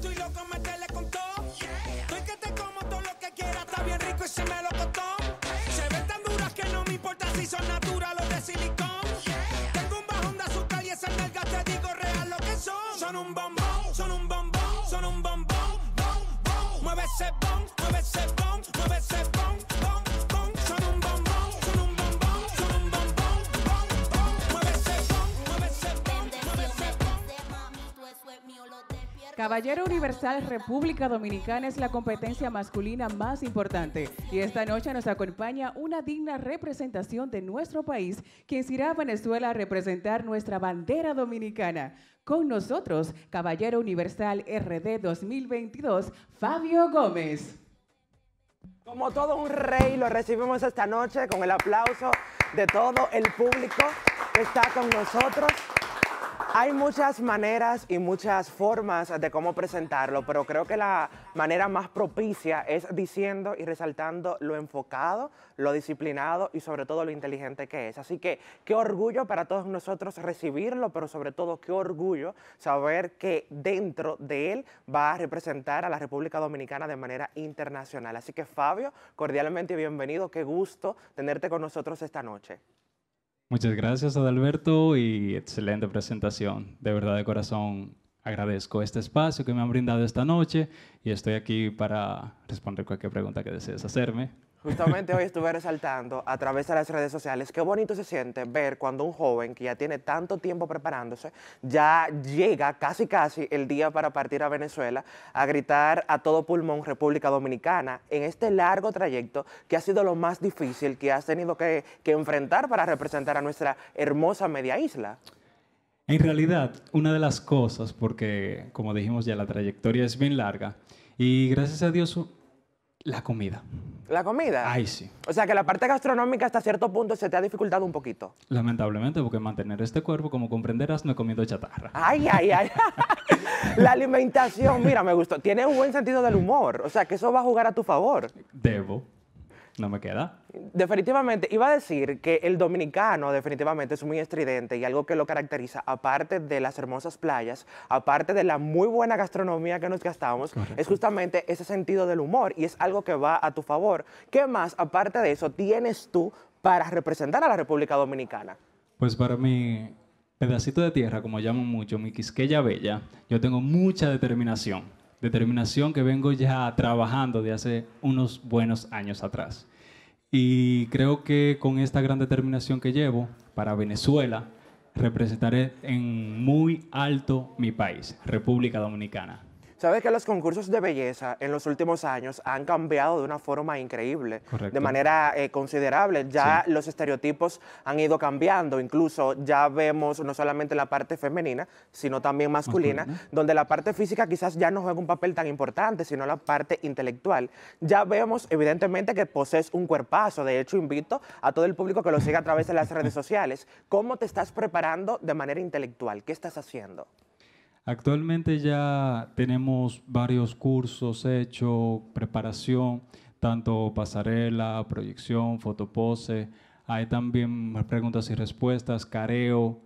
Estoy loco, meterle con contó. Estoy que te como todo lo que quieras. Está bien rico y se me lo contó. Se ven tan duras que no me importa si son naturales o de silicón. Tengo un bajón de azúcar y esa nalga te digo real lo que son. Son un bombón, son un bombón, son un bombón. Mueve ese bomb, mueve Caballero Universal República Dominicana es la competencia masculina más importante y esta noche nos acompaña una digna representación de nuestro país, quien irá a Venezuela a representar nuestra bandera dominicana. Con nosotros, Caballero Universal RD 2022, Fabio Gómez. Como todo un rey, lo recibimos esta noche con el aplauso de todo el público que está con nosotros. Hay muchas maneras y muchas formas de cómo presentarlo, pero creo que la manera más propicia es diciendo y resaltando lo enfocado, lo disciplinado y sobre todo lo inteligente que es. Así que qué orgullo para todos nosotros recibirlo, pero sobre todo qué orgullo saber que dentro de él va a representar a la República Dominicana de manera internacional. Así que Fabio, cordialmente bienvenido, qué gusto tenerte con nosotros esta noche. Muchas gracias, Adalberto, y excelente presentación. De verdad, de corazón, agradezco este espacio que me han brindado esta noche y estoy aquí para responder cualquier pregunta que desees hacerme. Justamente hoy estuve resaltando a través de las redes sociales qué bonito se siente ver cuando un joven que ya tiene tanto tiempo preparándose, ya llega casi casi el día para partir a Venezuela a gritar a todo pulmón República Dominicana en este largo trayecto que ha sido lo más difícil que has tenido que, que enfrentar para representar a nuestra hermosa media isla. En realidad, una de las cosas, porque como dijimos ya, la trayectoria es bien larga, y gracias a Dios, la comida. ¿La comida? Ay, sí. O sea que la parte gastronómica hasta cierto punto se te ha dificultado un poquito. Lamentablemente, porque mantener este cuerpo, como comprenderás, no he comido chatarra. Ay, ay, ay. la alimentación, mira, me gustó. Tiene un buen sentido del humor. O sea que eso va a jugar a tu favor. Debo. No me queda. Definitivamente, iba a decir que el dominicano definitivamente es muy estridente y algo que lo caracteriza, aparte de las hermosas playas, aparte de la muy buena gastronomía que nos gastamos, es justamente ese sentido del humor y es algo que va a tu favor. ¿Qué más, aparte de eso, tienes tú para representar a la República Dominicana? Pues para mi pedacito de tierra, como llamo mucho, mi Quisqueya Bella, yo tengo mucha determinación determinación que vengo ya trabajando de hace unos buenos años atrás. Y creo que con esta gran determinación que llevo para Venezuela, representaré en muy alto mi país, República Dominicana. Sabes que los concursos de belleza en los últimos años han cambiado de una forma increíble, de manera eh, considerable. Ya los estereotipos han ido cambiando, incluso ya vemos no solamente la parte femenina, sino también masculina, masculina, donde la parte física quizás ya no juega un papel tan importante, sino la parte intelectual. Ya vemos evidentemente que posees un cuerpazo, de hecho invito a todo el público que lo siga a través de las redes sociales. ¿Cómo te estás preparando de manera intelectual? ¿Qué estás haciendo? Actualmente ya tenemos varios cursos hechos, preparación, tanto pasarela, proyección, fotopose, hay también preguntas y respuestas, careo,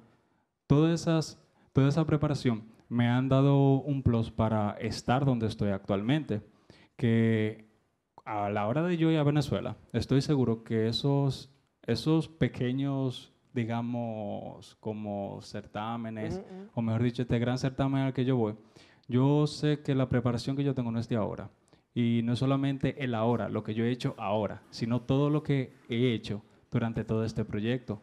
todas esas, toda esa preparación me han dado un plus para estar donde estoy actualmente, que a la hora de yo ir a Venezuela, estoy seguro que esos, esos pequeños digamos, como certámenes, o mejor dicho, este gran certamen al que yo voy, yo sé que la preparación que yo tengo no es de ahora. Y no es solamente el ahora, lo que yo he hecho ahora, sino todo lo que he hecho durante todo este proyecto,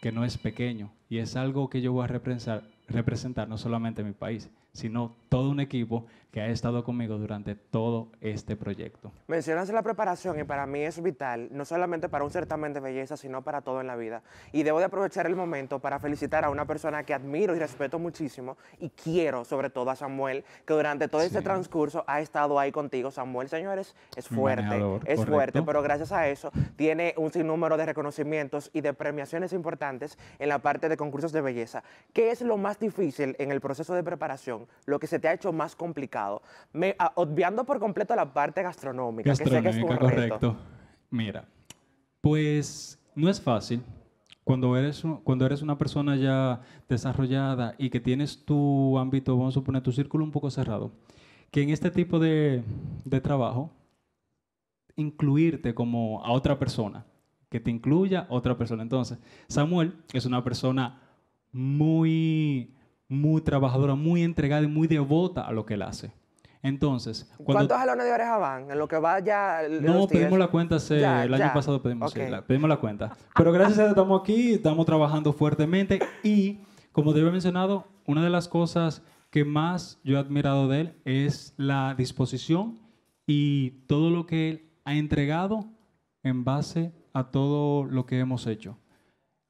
que no es pequeño y es algo que yo voy a representar, representar no solamente mi país, sino todo un equipo que ha estado conmigo durante todo este proyecto. Mencionas la preparación y para mí es vital, no solamente para un certamen de belleza, sino para todo en la vida. Y debo de aprovechar el momento para felicitar a una persona que admiro y respeto muchísimo y quiero sobre todo a Samuel, que durante todo este transcurso ha estado ahí contigo. Samuel, señores, es fuerte, es fuerte, pero gracias a eso tiene un sinnúmero de reconocimientos y de premiaciones importantes en la parte de concursos de belleza. ¿Qué es lo más difícil en el proceso de preparación? lo que se te ha hecho más complicado, obviando por completo la parte gastronómica, gastronómica correcto. Mira, pues no es fácil. Cuando eres, cuando eres una persona ya desarrollada y que tienes tu ámbito, vamos a poner tu círculo un poco cerrado, que en este tipo de, de trabajo, incluirte como a otra persona, que te incluya otra persona. Entonces, Samuel es una persona muy muy trabajadora, muy entregada y muy devota a lo que él hace. Entonces, ¿cuántos jalones de oreja van? En lo que vaya, ya. No, pedimos la cuenta el año pasado, pedimos, la, pedimos la cuenta. Pero gracias a Dios estamos aquí, estamos trabajando fuertemente y, como te había mencionado, una de las cosas que más yo he admirado de él es la disposición y todo lo que él ha entregado en base a todo lo que hemos hecho.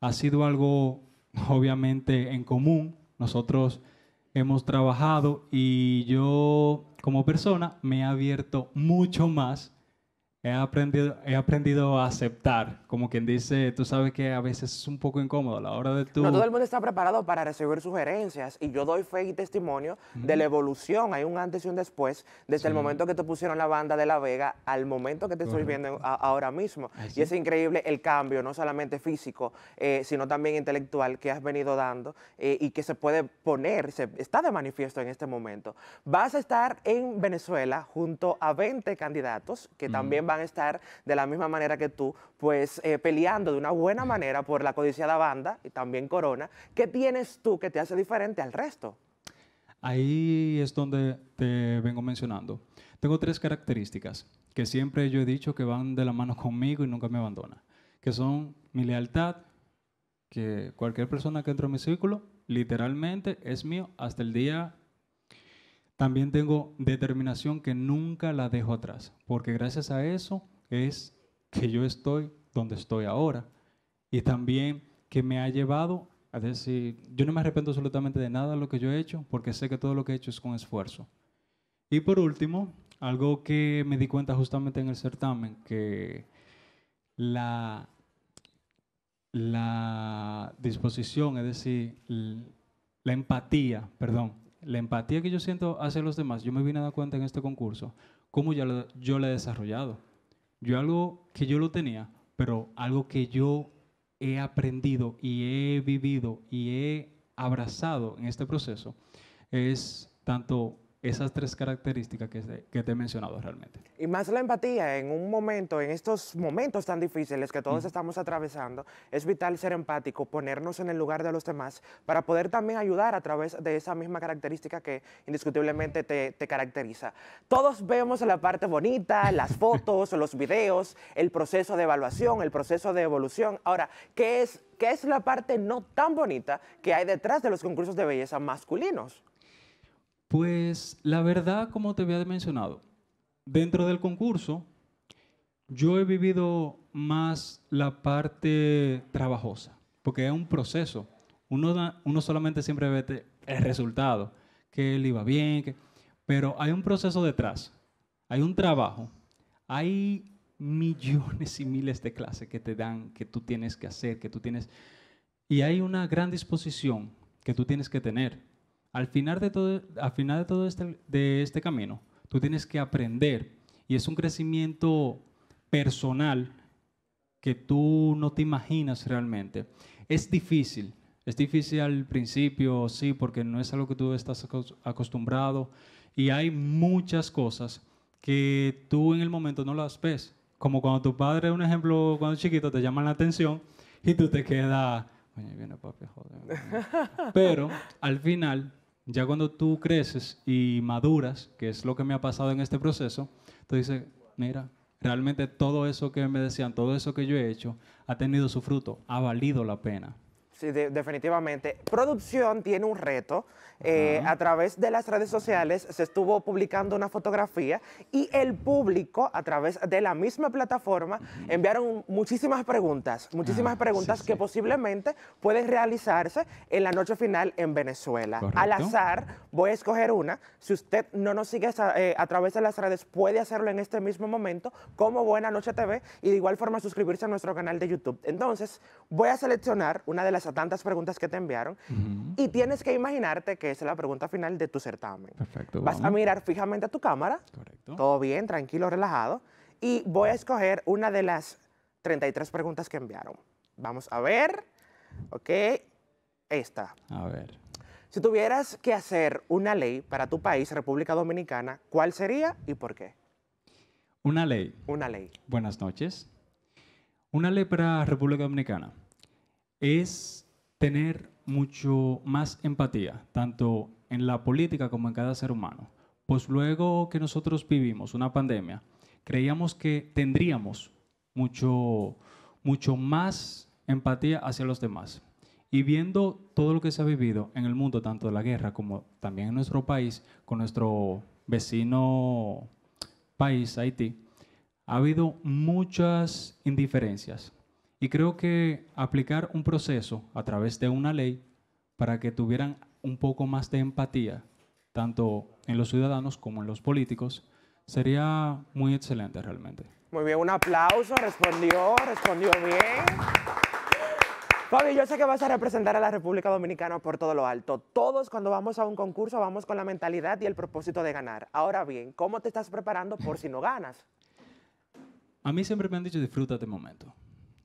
Ha sido algo obviamente en común, nosotros hemos trabajado y yo como persona me he abierto mucho más he aprendido, he aprendido a aceptar, como quien dice, tú sabes que a veces es un poco incómodo a la hora de tú... todo el mundo está preparado para recibir sugerencias y yo doy fe y testimonio de la evolución, hay un antes y un después, desde el momento que te pusieron la banda de La Vega al momento que te estoy viendo ahora mismo. Ah, y es increíble el cambio, no solamente físico, eh, sino también intelectual que has venido dando eh, y que se puede poner, se, está de manifiesto en este momento. Vas a estar en Venezuela junto a 20 candidatos que también van estar de la misma manera que tú, pues eh, peleando de una buena manera por la codiciada banda y también Corona. ¿Qué tienes tú que te hace diferente al resto? Ahí es donde te vengo mencionando. Tengo tres características que siempre yo he dicho que van de la mano conmigo y nunca me abandonan, que son mi lealtad, que cualquier persona que entra en mi círculo, literalmente es mío hasta el día también tengo determinación que nunca la dejo atrás, porque gracias a eso es que yo estoy donde estoy ahora y también que me ha llevado a decir, yo no me arrepiento absolutamente de nada lo que yo he hecho, porque sé que todo lo que he hecho es con esfuerzo. Y por último, algo que me di cuenta justamente en el certamen, que la, la disposición, es decir, la empatía, perdón, la empatía que yo siento hacia los demás, yo me vine a dar cuenta en este concurso cómo ya lo, yo la he desarrollado. Yo algo que yo lo tenía, pero algo que yo he aprendido y he vivido y he abrazado en este proceso es tanto esas tres características que, te he mencionado realmente. Y más la empatía en un momento, en estos momentos tan difíciles que todos estamos atravesando, es vital ser empático, ponernos en el lugar de los demás para poder también ayudar a través de esa misma característica que indiscutiblemente te, caracteriza. Todos vemos la parte bonita, las fotos, los videos, el proceso de evaluación, el proceso de evolución. Ahora, ¿qué es, qué es la parte no tan bonita que hay detrás de los concursos de belleza masculinos? Pues la verdad, como te había mencionado, dentro del concurso yo he vivido más la parte trabajosa, porque es un proceso. Uno, solamente siempre vete el resultado, que él iba bien, que, pero hay un proceso detrás, hay un trabajo, hay millones y miles de clases que te dan, que tú tienes que hacer, que tú tienes... Y hay una gran disposición que tú tienes que tener al final de todo, al final de todo este, de este camino, tú tienes que aprender y es un crecimiento personal que tú no te imaginas realmente. Es difícil, es difícil al principio, sí, porque no es algo que tú estás acostumbrado y hay muchas cosas que tú en el momento no las ves. Como cuando tu padre, un ejemplo, cuando chiquito te llama la atención y tú te quedas, viene joder. Pero al final ya cuando tú creces y maduras, que es lo que me ha pasado en este proceso, tú dices, mira, realmente todo eso que me decían, todo eso que yo he hecho, ha tenido su fruto, ha valido la pena. Sí, definitivamente. Producción tiene un reto. Eh, a través de las redes sociales se estuvo publicando una fotografía y el público, a través de la misma plataforma, enviaron muchísimas preguntas, muchísimas ah, preguntas que posiblemente pueden realizarse en la noche final en Venezuela. Al azar, voy a escoger una. Si usted no nos sigue eh, a través de las redes, puede hacerlo en este mismo momento, como Buena Noche TV, y de igual forma suscribirse a nuestro canal de YouTube. Entonces, voy a seleccionar una de las a tantas preguntas que te enviaron. Y tienes que imaginarte que esa es la pregunta final de tu certamen. Perfecto. Vas a mirar fijamente a tu cámara. Correcto. Todo bien, tranquilo, relajado. Y voy a escoger una de las 33 preguntas que enviaron. Vamos a ver. Ok. Esta. A ver. Si tuvieras que hacer una ley para tu país, República Dominicana, ¿cuál sería y por qué? Una ley. Una ley. Buenas noches. Una ley para República Dominicana es tener mucho más empatía, tanto en la política como en cada ser humano. Pues luego que nosotros vivimos una pandemia, creíamos que tendríamos mucho, mucho más empatía hacia los demás. Y viendo todo lo que se ha vivido en el mundo, tanto de la guerra como también en nuestro país, con nuestro vecino país, Haití, ha habido muchas indiferencias y creo que aplicar un proceso a través de una ley para que tuvieran un poco más de empatía, tanto en los ciudadanos como en los políticos, sería muy excelente realmente. Muy bien, un aplauso, respondió, respondió bien. Fabio, yo sé que vas a representar a la República Dominicana por todo lo alto. Todos cuando vamos a un concurso vamos con la mentalidad y el propósito de ganar. Ahora bien, ¿cómo te estás preparando por si no ganas? A mí siempre me han dicho disfruta de este momento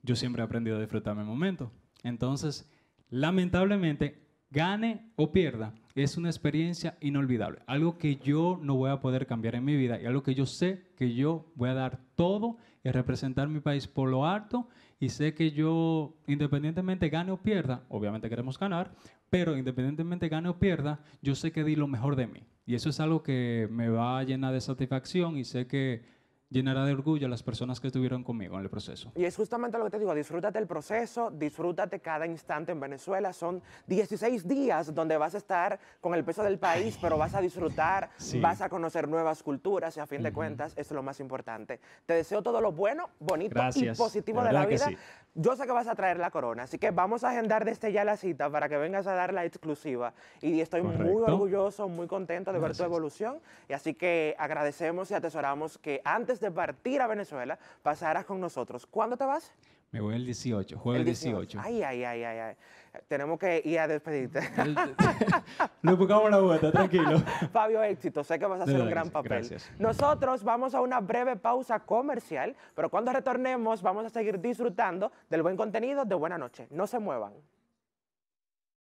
yo siempre he aprendido a disfrutarme mi momento. Entonces, lamentablemente, gane o pierda, es una experiencia inolvidable. Algo que yo no voy a poder cambiar en mi vida y algo que yo sé que yo voy a dar todo y representar mi país por lo alto. Y sé que yo, independientemente gane o pierda, obviamente queremos ganar, pero independientemente gane o pierda, yo sé que di lo mejor de mí. Y eso es algo que me va a llenar de satisfacción y sé que llenará de orgullo a las personas que estuvieron conmigo en el proceso. Y es justamente lo que te digo, disfrútate el proceso, disfrútate cada instante en Venezuela, son 16 días donde vas a estar con el peso del país, pero vas a disfrutar, vas a conocer nuevas culturas y a fin de cuentas es lo más importante. Te deseo todo lo bueno, bonito y positivo de, la vida. Yo sé que vas a traer la corona, así que vamos a agendar desde ya la cita para que vengas a dar la exclusiva. Y estoy muy orgulloso, muy contento de ver tu evolución. Y así que agradecemos y atesoramos que antes de partir a Venezuela pasaras con nosotros. ¿Cuándo te vas? Me voy el 18, jueves 18. Ay, ay, ay, ay, Tenemos que ir a despedirte. Nos buscamos la vuelta, tranquilo. Fabio, éxito. Sé que vas a hacer un gran papel. Gracias. Nosotros vamos a una breve pausa comercial, pero cuando retornemos vamos a seguir disfrutando del buen contenido de Buena Noche. No se muevan.